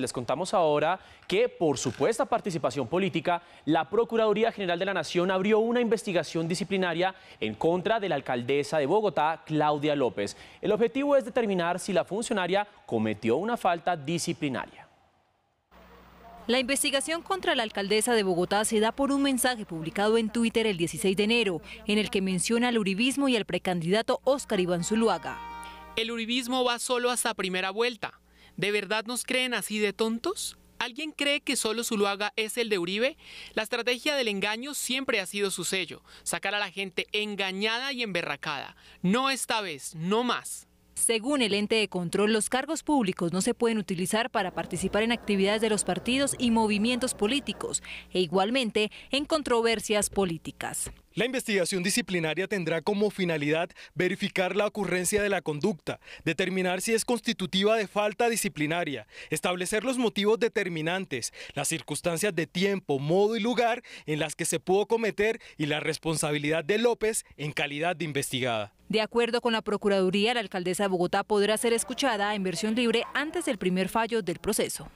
Les contamos ahora que por supuesta participación política, la Procuraduría General de la Nación abrió una investigación disciplinaria en contra de la alcaldesa de Bogotá, Claudia López. El objetivo es determinar si la funcionaria cometió una falta disciplinaria. La investigación contra la alcaldesa de Bogotá se da por un mensaje publicado en Twitter el 16 de enero, en el que menciona al uribismo y al precandidato Óscar Iván Zuluaga. El uribismo va solo hasta primera vuelta. ¿De verdad nos creen así de tontos? ¿Alguien cree que solo Zuluaga es el de Uribe? La estrategia del engaño siempre ha sido su sello, sacar a la gente engañada y emberracada. No esta vez, no más. Según el ente de control, los cargos públicos no se pueden utilizar para participar en actividades de los partidos y movimientos políticos, e igualmente en controversias políticas. La investigación disciplinaria tendrá como finalidad verificar la ocurrencia de la conducta, determinar si es constitutiva de falta disciplinaria, establecer los motivos determinantes, las circunstancias de tiempo, modo y lugar en las que se pudo cometer y la responsabilidad de López en calidad de investigada. De acuerdo con la Procuraduría, la alcaldesa de Bogotá podrá ser escuchada en versión libre antes del primer fallo del proceso.